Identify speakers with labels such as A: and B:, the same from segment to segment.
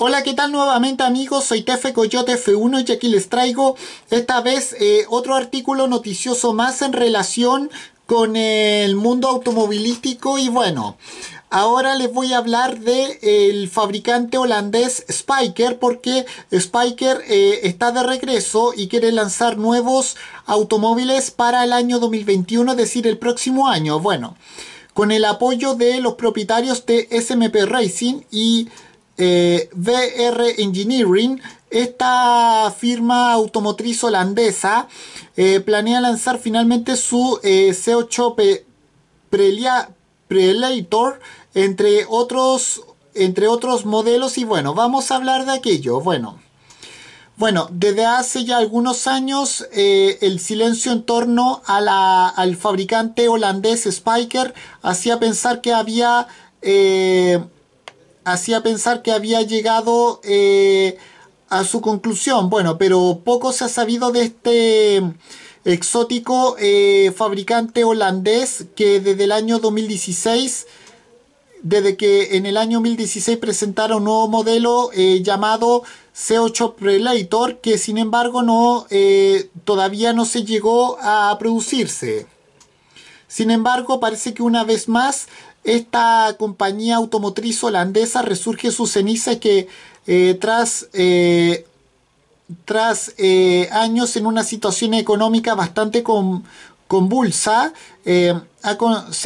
A: Hola, ¿qué tal nuevamente amigos? Soy Tefe Coyote F1 y aquí les traigo esta vez eh, otro artículo noticioso más en relación con el mundo automovilístico y bueno, ahora les voy a hablar del fabricante holandés Spiker porque Spiker eh, está de regreso y quiere lanzar nuevos automóviles para el año 2021, es decir, el próximo año. Bueno, con el apoyo de los propietarios de SMP Racing y eh, VR Engineering, esta firma automotriz holandesa eh, planea lanzar finalmente su eh, C8 Prelator, entre otros, entre otros modelos. Y bueno, vamos a hablar de aquello. Bueno. Bueno, desde hace ya algunos años el silencio en torno a al fabricante holandés Spiker hacía pensar que había hacía pensar que había llegado eh, a su conclusión. Bueno, pero poco se ha sabido de este exótico eh, fabricante holandés que desde el año 2016, desde que en el año 2016 presentaron un nuevo modelo eh, llamado C8 Prelator, que sin embargo no, todavía no se llegó a producirse. Sin embargo, parece que una vez más esta compañía automotriz holandesa resurge sus cenizas que eh, tras, eh, eh, años en una situación económica bastante convulsa, se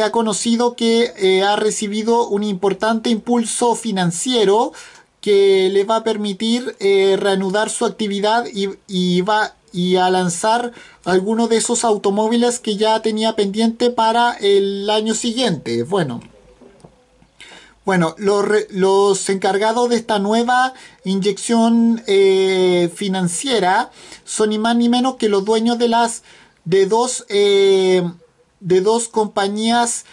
A: ha conocido que ha recibido un importante impulso financiero que le va a permitir reanudar su actividad y, y va y a lanzar alguno de esos automóviles que ya tenía pendiente para el año siguiente. Bueno, bueno, los, encargados de esta nueva inyección eh, financiera son ni más ni menos que los dueños de las de dos eh, de dos compañías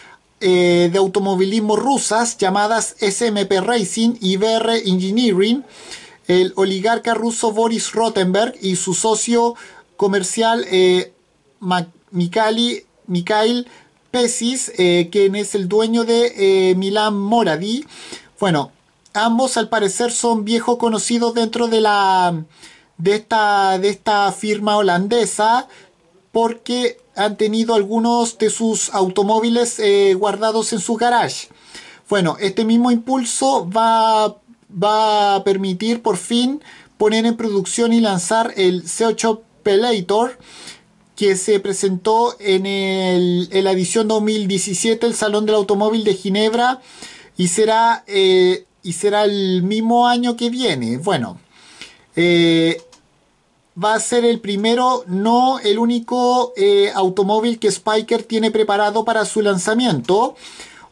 A: eh, de automovilismo rusas llamadas SMP Racing y BR Engineering el oligarca ruso Boris Rotenberg y su socio comercial eh, Mikhail, Pesis, eh, quien es el dueño de eh, Milan Moradi. Bueno, ambos al parecer son viejos conocidos dentro de la de esta, de esta firma holandesa porque han tenido algunos de sus automóviles guardados en su garage. Bueno, este mismo impulso va va a permitir por fin poner en producción y lanzar el c 8 Pelator que se presentó en, la edición 2017 el Salón del Automóvil de Ginebra y será, eh, y será el mismo año que viene. Bueno, eh, va a ser el primero, no el único eh, automóvil que Spiker tiene preparado para su lanzamiento.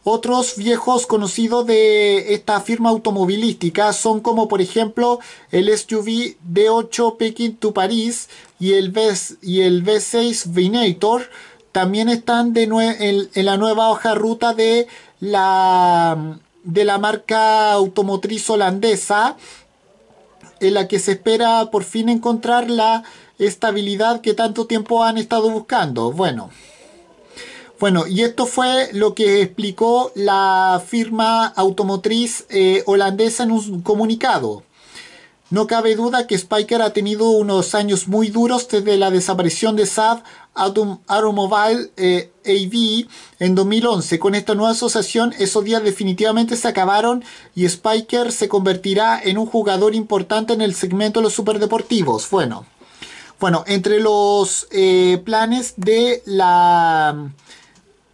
A: Otros viejos conocidos de esta firma automovilística son como por ejemplo el SUV D8 Pekin to Paris y el, v, 6 Vinator. También están en, en, la nueva hoja ruta de la, de la marca automotriz holandesa, en la que se espera por fin encontrar la estabilidad que tanto tiempo han estado buscando. Bueno. Bueno, y esto fue lo que explicó la firma automotriz eh, holandesa en un comunicado. No cabe duda que Spiker ha tenido unos años muy duros desde la desaparición de Saab Automobile eh, AV en 2011. Con esta nueva asociación, esos días definitivamente se acabaron y Spiker se convertirá en un jugador importante en el segmento de los superdeportivos. Bueno, bueno entre los eh, planes de la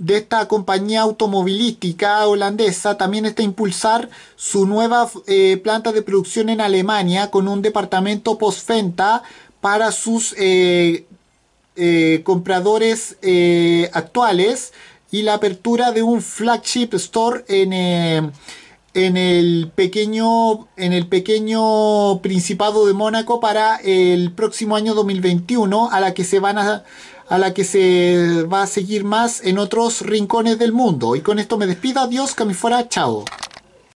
A: de esta compañía automovilística holandesa también está impulsar su nueva eh, planta de producción en Alemania con un departamento postventa para sus eh, eh, compradores actuales y la apertura de un flagship store en en el pequeño en el pequeño Principado de Mónaco para el próximo año 2021 a la que se van a a la que se va a seguir más en otros rincones del mundo. Y con esto me despido. Dios que me fuera. Chao.